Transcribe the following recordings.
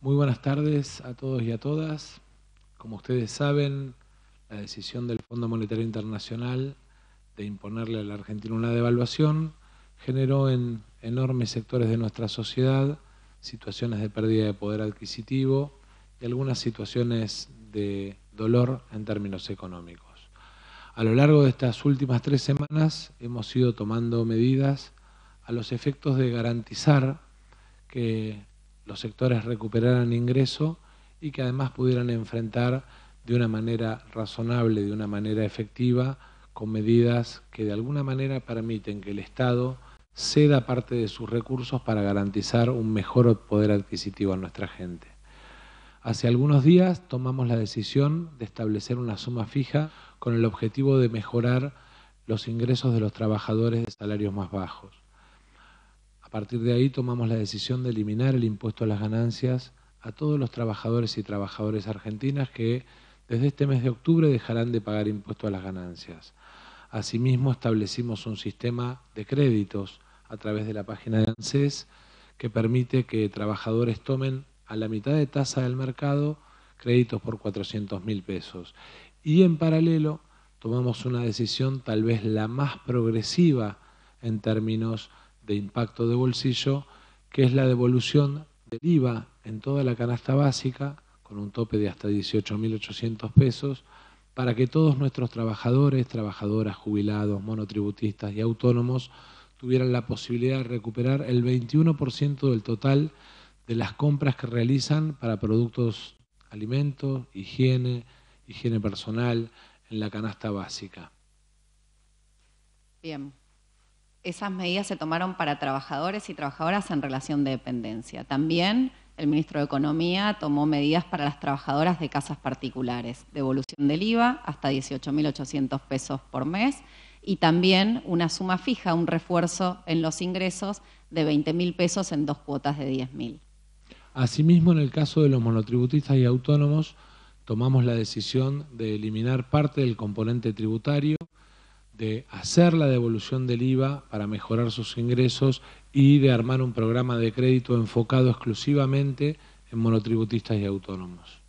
Muy buenas tardes a todos y a todas. Como ustedes saben, la decisión del Fondo Monetario Internacional de imponerle a la Argentina una devaluación generó en enormes sectores de nuestra sociedad situaciones de pérdida de poder adquisitivo y algunas situaciones de dolor en términos económicos. A lo largo de estas últimas tres semanas hemos ido tomando medidas a los efectos de garantizar que los sectores recuperaran ingreso y que además pudieran enfrentar de una manera razonable, de una manera efectiva, con medidas que de alguna manera permiten que el Estado ceda parte de sus recursos para garantizar un mejor poder adquisitivo a nuestra gente. Hace algunos días tomamos la decisión de establecer una suma fija con el objetivo de mejorar los ingresos de los trabajadores de salarios más bajos. A partir de ahí tomamos la decisión de eliminar el impuesto a las ganancias a todos los trabajadores y trabajadoras argentinas que desde este mes de octubre dejarán de pagar impuesto a las ganancias. Asimismo, establecimos un sistema de créditos a través de la página de ANSES que permite que trabajadores tomen a la mitad de tasa del mercado créditos por 400 mil pesos. Y en paralelo tomamos una decisión tal vez la más progresiva en términos de impacto de bolsillo, que es la devolución del IVA en toda la canasta básica, con un tope de hasta 18.800 pesos, para que todos nuestros trabajadores, trabajadoras, jubilados, monotributistas y autónomos tuvieran la posibilidad de recuperar el 21% del total de las compras que realizan para productos, alimentos, higiene, higiene personal, en la canasta básica. Bien esas medidas se tomaron para trabajadores y trabajadoras en relación de dependencia. También el ministro de Economía tomó medidas para las trabajadoras de casas particulares, devolución del IVA hasta 18.800 pesos por mes y también una suma fija, un refuerzo en los ingresos de 20.000 pesos en dos cuotas de 10.000. Asimismo, en el caso de los monotributistas y autónomos, tomamos la decisión de eliminar parte del componente tributario de hacer la devolución del IVA para mejorar sus ingresos y de armar un programa de crédito enfocado exclusivamente en monotributistas y autónomos.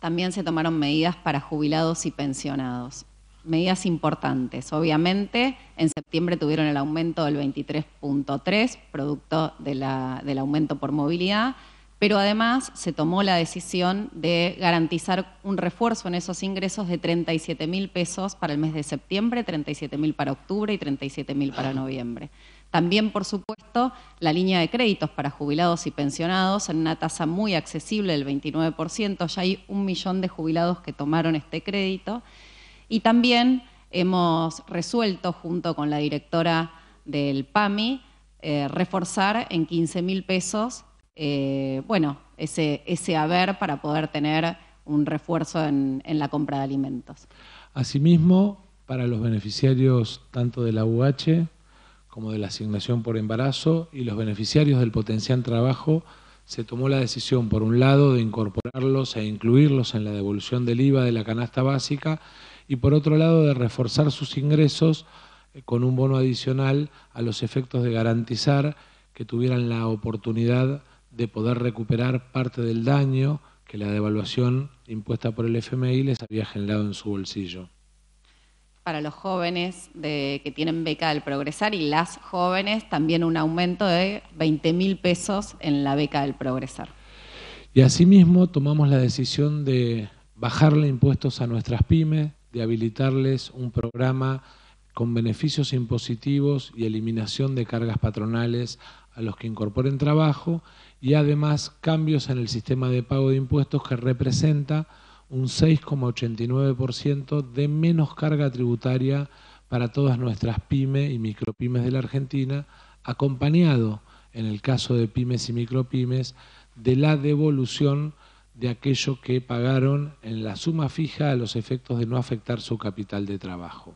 También se tomaron medidas para jubilados y pensionados. Medidas importantes. Obviamente, en septiembre tuvieron el aumento del 23.3, producto del aumento por movilidad, pero además se tomó la decisión de garantizar un refuerzo en esos ingresos de 37 mil pesos para el mes de septiembre, 37 mil para octubre y 37 mil para noviembre. También, por supuesto, la línea de créditos para jubilados y pensionados en una tasa muy accesible del 29%, ya hay un millón de jubilados que tomaron este crédito. Y también hemos resuelto, junto con la directora del PAMI, eh, reforzar en 15 mil pesos eh, bueno, ese, haber para poder tener un refuerzo en, en la compra de alimentos. Asimismo, para los beneficiarios tanto de la UH como de la asignación por embarazo y los beneficiarios del potencial trabajo, se tomó la decisión, por un lado, de incorporarlos e incluirlos en la devolución del IVA de la canasta básica y, por otro lado, de reforzar sus ingresos eh, con un bono adicional a los efectos de garantizar que tuvieran la oportunidad de poder recuperar parte del daño que la devaluación impuesta por el FMI les había generado en su bolsillo. Para los jóvenes que tienen beca del Progresar y las jóvenes, también un aumento de 20 mil pesos en la beca del Progresar. Y asimismo tomamos la decisión de bajarle impuestos a nuestras pymes, de habilitarles un programa con beneficios impositivos y eliminación de cargas patronales a los que incorporen trabajo y además cambios en el sistema de pago de impuestos que representa un 6,89% de menos carga tributaria para todas nuestras pymes y micropymes de la Argentina, acompañado, en el caso de pymes y micropymes, de la devolución de aquello que pagaron en la suma fija a los efectos de no afectar su capital de trabajo.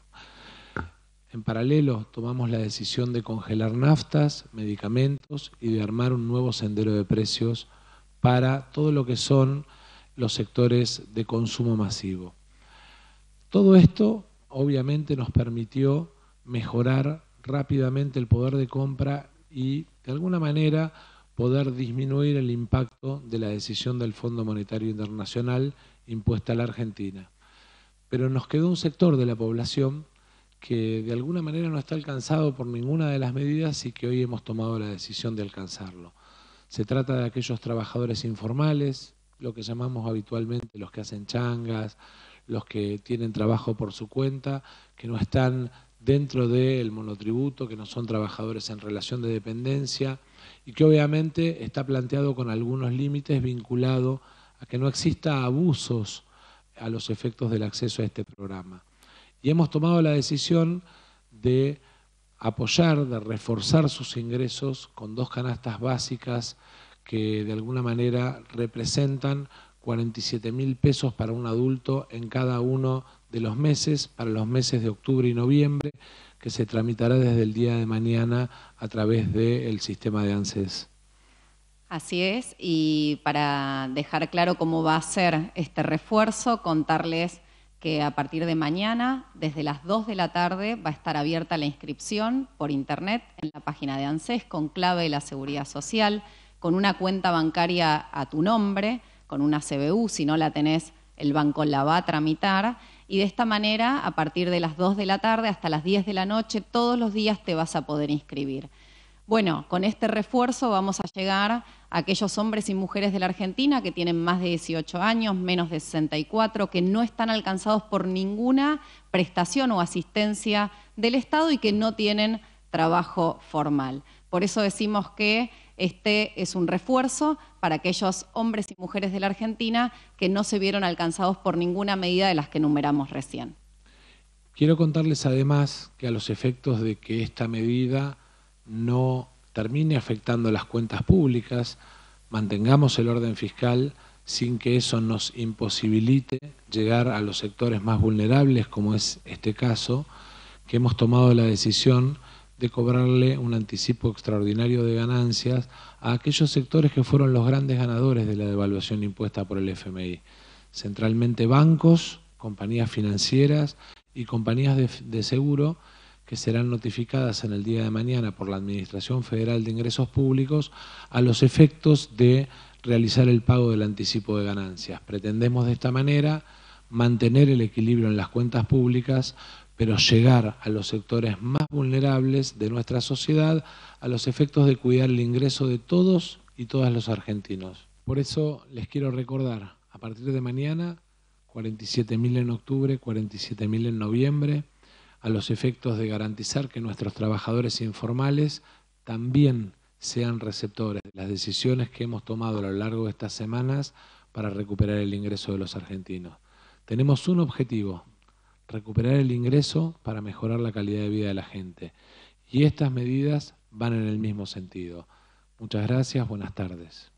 En paralelo, tomamos la decisión de congelar naftas, medicamentos y de armar un nuevo sendero de precios para todo lo que son los sectores de consumo masivo. Todo esto obviamente nos permitió mejorar rápidamente el poder de compra y de alguna manera poder disminuir el impacto de la decisión del Fondo Monetario Internacional impuesta a la Argentina. Pero nos quedó un sector de la población que de alguna manera no está alcanzado por ninguna de las medidas y que hoy hemos tomado la decisión de alcanzarlo. Se trata de aquellos trabajadores informales, lo que llamamos habitualmente los que hacen changas, los que tienen trabajo por su cuenta, que no están dentro del monotributo, que no son trabajadores en relación de dependencia y que obviamente está planteado con algunos límites vinculado a que no exista abusos a los efectos del acceso a este programa y hemos tomado la decisión de apoyar, de reforzar sus ingresos con dos canastas básicas que de alguna manera representan 47 mil pesos para un adulto en cada uno de los meses, para los meses de octubre y noviembre, que se tramitará desde el día de mañana a través del sistema de ANSES. Así es, y para dejar claro cómo va a ser este refuerzo, contarles que a partir de mañana, desde las 2 de la tarde, va a estar abierta la inscripción por Internet en la página de ANSES con clave de la seguridad social, con una cuenta bancaria a tu nombre, con una CBU, si no la tenés, el banco la va a tramitar. Y de esta manera, a partir de las 2 de la tarde hasta las 10 de la noche, todos los días te vas a poder inscribir bueno, con este refuerzo vamos a llegar a aquellos hombres y mujeres de la Argentina que tienen más de 18 años, menos de 64, que no están alcanzados por ninguna prestación o asistencia del Estado y que no tienen trabajo formal. Por eso decimos que este es un refuerzo para aquellos hombres y mujeres de la Argentina que no se vieron alcanzados por ninguna medida de las que numeramos recién. Quiero contarles además que a los efectos de que esta medida no termine afectando las cuentas públicas, mantengamos el orden fiscal sin que eso nos imposibilite llegar a los sectores más vulnerables, como es este caso, que hemos tomado la decisión de cobrarle un anticipo extraordinario de ganancias a aquellos sectores que fueron los grandes ganadores de la devaluación impuesta por el FMI, centralmente bancos, compañías financieras y compañías de, seguro que serán notificadas en el día de mañana por la Administración Federal de Ingresos Públicos a los efectos de realizar el pago del anticipo de ganancias. Pretendemos de esta manera mantener el equilibrio en las cuentas públicas, pero llegar a los sectores más vulnerables de nuestra sociedad a los efectos de cuidar el ingreso de todos y todas los argentinos. Por eso les quiero recordar, a partir de mañana, 47.000 en octubre, 47.000 en noviembre, a los efectos de garantizar que nuestros trabajadores informales también sean receptores de las decisiones que hemos tomado a lo largo de estas semanas para recuperar el ingreso de los argentinos. Tenemos un objetivo, recuperar el ingreso para mejorar la calidad de vida de la gente. Y estas medidas van en el mismo sentido. Muchas gracias, buenas tardes.